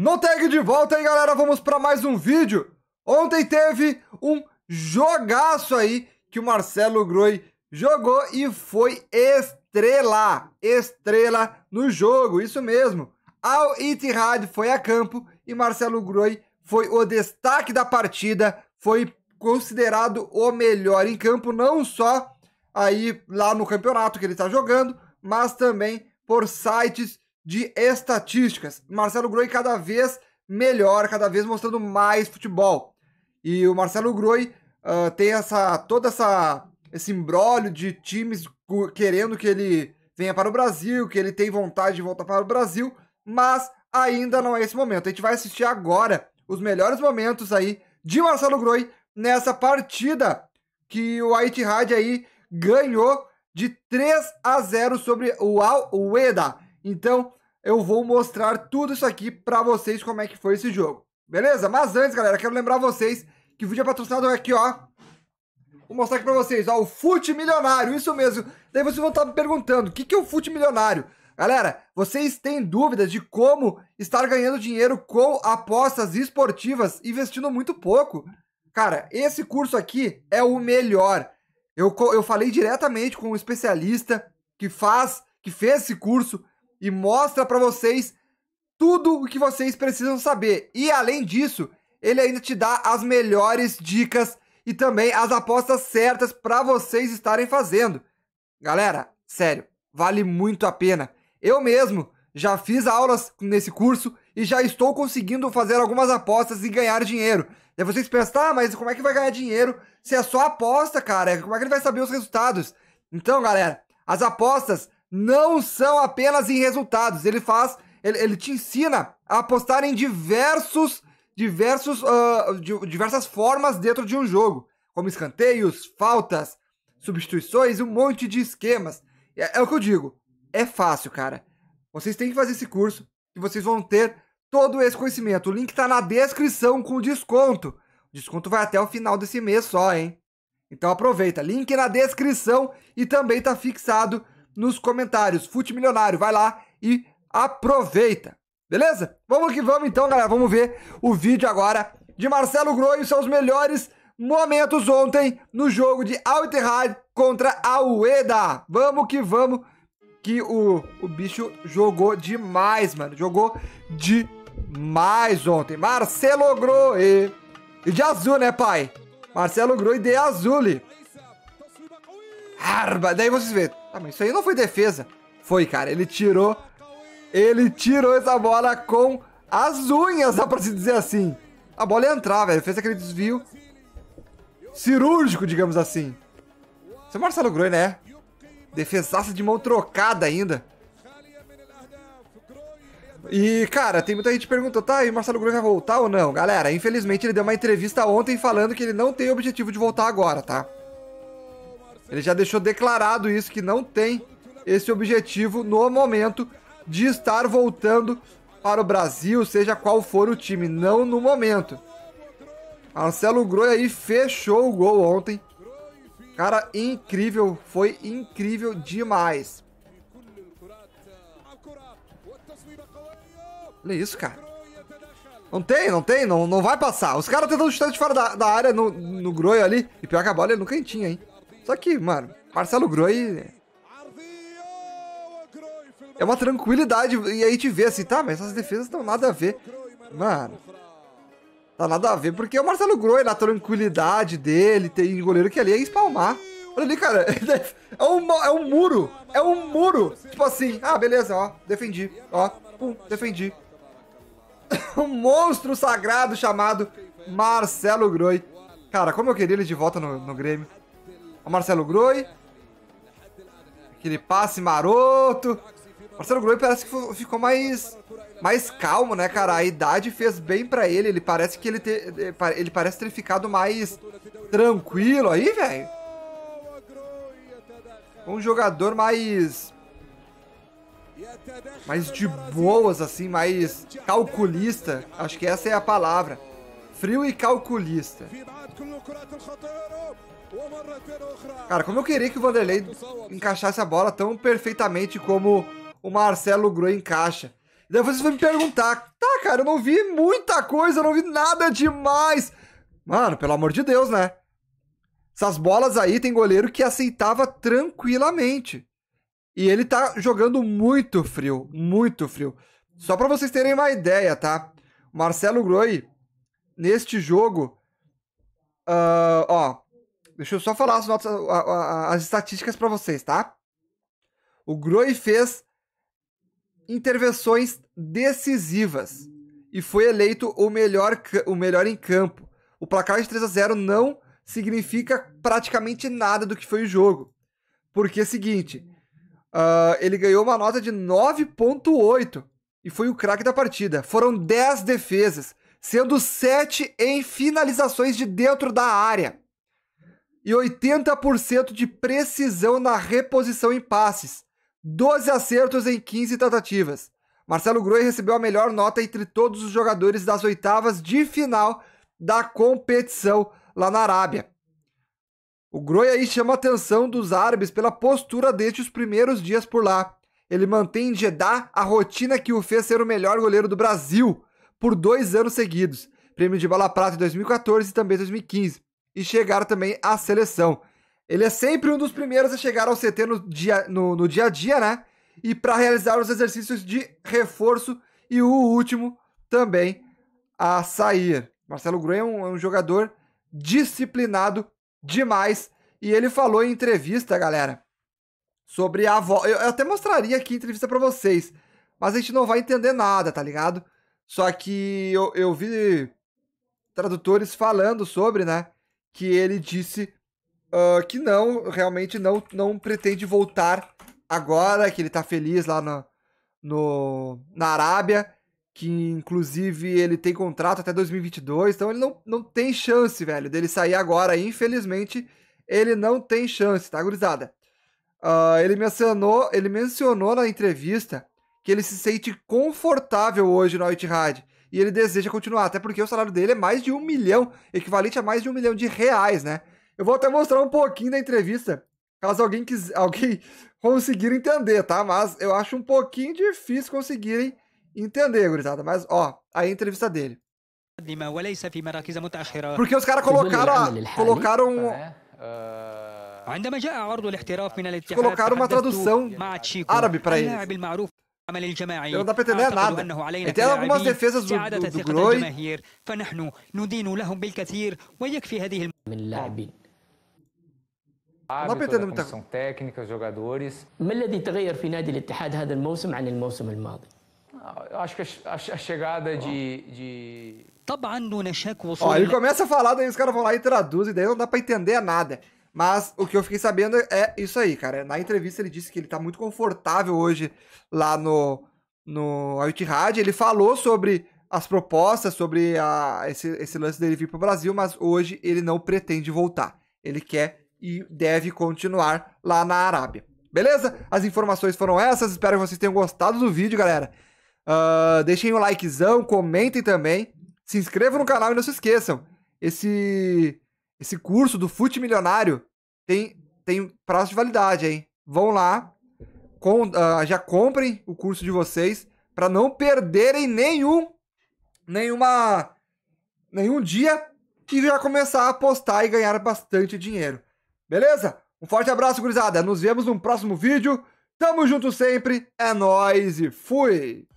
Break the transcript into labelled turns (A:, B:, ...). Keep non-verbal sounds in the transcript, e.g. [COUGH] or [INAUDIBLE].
A: No tag de volta aí, galera, vamos para mais um vídeo. Ontem teve um jogaço aí que o Marcelo Groi jogou e foi estrela, estrela no jogo, isso mesmo. Al Ittihad foi a campo e Marcelo Groi foi o destaque da partida, foi considerado o melhor em campo, não só aí lá no campeonato que ele está jogando, mas também por sites de estatísticas. Marcelo Groi cada vez melhor, cada vez mostrando mais futebol. E o Marcelo Groi uh, tem essa toda essa esse embrólio de times querendo que ele venha para o Brasil, que ele tem vontade de voltar para o Brasil, mas ainda não é esse momento. A gente vai assistir agora os melhores momentos aí de Marcelo Groi nessa partida que o Itihad aí ganhou de 3 a 0 sobre o Al Ueda. Então, eu vou mostrar tudo isso aqui para vocês como é que foi esse jogo. Beleza? Mas antes, galera, quero lembrar vocês que o vídeo é patrocinado aqui, ó. Vou mostrar aqui pra vocês, ó, o Fute Milionário, isso mesmo. Daí vocês vão estar tá me perguntando, o que, que é o Fute Milionário? Galera, vocês têm dúvidas de como estar ganhando dinheiro com apostas esportivas investindo muito pouco? Cara, esse curso aqui é o melhor. Eu, eu falei diretamente com um especialista que faz, que fez esse curso, e mostra para vocês tudo o que vocês precisam saber. E além disso, ele ainda te dá as melhores dicas e também as apostas certas para vocês estarem fazendo. Galera, sério, vale muito a pena. Eu mesmo já fiz aulas nesse curso e já estou conseguindo fazer algumas apostas e ganhar dinheiro. E vocês pensam, ah, mas como é que vai ganhar dinheiro se é só aposta, cara? Como é que ele vai saber os resultados? Então, galera, as apostas não são apenas em resultados. Ele faz, ele, ele te ensina a apostar em diversos, diversos, uh, diversas formas dentro de um jogo, como escanteios, faltas, substituições, um monte de esquemas. É, é, o que eu digo. É fácil, cara. Vocês têm que fazer esse curso e vocês vão ter todo esse conhecimento. O link está na descrição com desconto. O desconto vai até o final desse mês só, hein? Então aproveita. Link na descrição e também está fixado nos comentários. Fute Milionário, vai lá e aproveita. Beleza? Vamos que vamos então, galera. Vamos ver o vídeo agora de Marcelo Groi e seus melhores momentos ontem no jogo de Al Ittihad contra a Ueda. Vamos que vamos, que o, o bicho jogou demais, mano. Jogou demais ontem. Marcelo Groi. E de azul, né, pai? Marcelo Groi de azul. Arba, Daí vocês veem, ah, mas isso aí não foi defesa. Foi, cara, ele tirou, ele tirou essa bola com as unhas, dá pra se dizer assim. A bola ia entrar, velho, fez aquele desvio cirúrgico, digamos assim. Seu é Marcelo Groi, né? Defesaça de mão trocada ainda. E, cara, tem muita gente perguntando, tá, e Marcelo Groi vai voltar ou não? Galera, infelizmente ele deu uma entrevista ontem falando que ele não tem o objetivo de voltar agora, tá? Ele já deixou declarado isso, que não tem esse objetivo no momento de estar voltando para o Brasil, seja qual for o time, não no momento. Marcelo Groi aí fechou o gol ontem. Cara, incrível, foi incrível demais. Olha isso, cara. Não tem, não tem, não, não vai passar. Os caras tentando chutar de fora da, da área no, no Groi ali. E pior que a bola é no cantinho, hein. Só que, mano, Marcelo Groi é uma tranquilidade. E aí te vê assim, tá, mas essas defesas não nada a ver. Mano, tá nada a ver, porque é o Marcelo Groi, na tranquilidade dele, tem goleiro que ali é espalmar. Olha ali, cara, [LAUGHS] é um, é um muro, é um muro. Tipo assim, ah, beleza, ó, defendi, ó, pum, defendi. [LAUGHS] um monstro sagrado chamado Marcelo Groi. Cara, como eu queria ele de volta no, no Grêmio o Marcelo Groi. Aquele passe maroto. Marcelo Groi parece que ficou mais mais calmo, né, cara? A idade fez bem para ele. Ele parece que ele, ele parece ter ficado mais tranquilo aí, velho. Um jogador mais mais de boas assim, mais calculista. Acho que essa é a palavra. Frio e calculista. Cara, como eu queria que o Vanderlei encaixasse a bola tão perfeitamente como o Marcelo Groi encaixa. Daí vocês vão me perguntar, tá, cara, eu não vi muita coisa, eu não vi nada demais. Mano, pelo amor de Deus, né? Essas bolas aí tem goleiro que aceitava tranquilamente. E ele tá jogando muito frio, muito frio. Só para vocês terem uma ideia, tá? Marcelo Groi, neste jogo, uh, ó, Deixa eu só falar as, notas, as estatísticas para vocês, tá? O Groi fez intervenções decisivas e foi eleito o melhor, o melhor em campo. O placar de 3 a 0 não significa praticamente nada do que foi o jogo. Porque é o seguinte, uh, ele ganhou uma nota de 9.8 e foi o craque da partida. Foram 10 defesas, sendo 7 em finalizações de dentro da área e 80% de precisão na reposição em passes. 12 acertos em 15 tentativas. Marcelo Groi recebeu a melhor nota entre todos os jogadores das oitavas de final da competição lá na Arábia. O Groi aí chama a atenção dos árabes pela postura desde os primeiros dias por lá. Ele mantém em Jeddah a rotina que o fez ser o melhor goleiro do Brasil por dois anos seguidos, prêmio de Bala Prata em 2014 e também 2015 e chegar também à seleção. Ele é sempre um dos primeiros a chegar ao CT no dia, no, no dia a dia, né? E para realizar os exercícios de reforço e o último também a sair. Marcelo Gruen é um, é um jogador disciplinado demais e ele falou em entrevista, galera, sobre a volta. Eu, eu até mostraria aqui a entrevista para vocês, mas a gente não vai entender nada, tá ligado? Só que eu, eu vi tradutores falando sobre, né? que ele disse uh, que não, realmente não, não pretende voltar agora, que ele tá feliz lá na, no, na Arábia, que inclusive ele tem contrato até 2022, então ele não, não tem chance, velho, dele sair agora. Infelizmente, ele não tem chance, tá, gurizada? Uh, ele, mencionou, ele mencionou na entrevista que ele se sente confortável hoje no al e ele deseja continuar, até porque o salário dele é mais de um milhão, equivalente a mais de um milhão de reais, né? Eu vou até mostrar um pouquinho da entrevista, caso alguém, quiser alguém [LAUGHS] conseguir entender, tá? Mas eu acho um pouquinho difícil conseguirem entender, gurizada. Mas, ó, a entrevista dele. Porque os caras colocaram, ¿eh? colocaram ¿eh? ah. colocaram uma tradução árabe para ele. العمل الجماعي أعتقد أنه علينا اعاده ثقة الجماهير فنحن ندين لهم بالكثير ويكفي هذه الم... من اللاعبين ما الذي تغير في نادي الاتحاد هذا الموسم عن الموسم الماضي؟ ah, طبعا دون شك وصول Ó, ele começa a falar, daí os caras vão lá e traduzem, daí não dá pra entender nada. Mas o que eu fiquei sabendo é isso aí, cara. Na entrevista ele disse que ele tá muito confortável hoje lá no, no Al-Ittihad. Ele falou sobre as propostas, sobre a, esse, esse lance dele vir pro Brasil, mas hoje ele não pretende voltar. Ele quer e deve continuar lá na Arábia. Beleza? As informações foram essas. Espero que vocês tenham gostado do vídeo, galera. Uh, deixem o um likezão, comentem também. Se inscrevam no canal e não se esqueçam. Esse, esse curso do Fute Milionário tem, tem prazo de validade, hein? Vão lá, com, uh, já comprem o curso de vocês para não perderem nenhum, nenhuma, nenhum dia que já começar a apostar e ganhar bastante dinheiro. Beleza? Um forte abraço, gurizada. Nos vemos no próximo vídeo. Tamo junto sempre. É nóis e fui!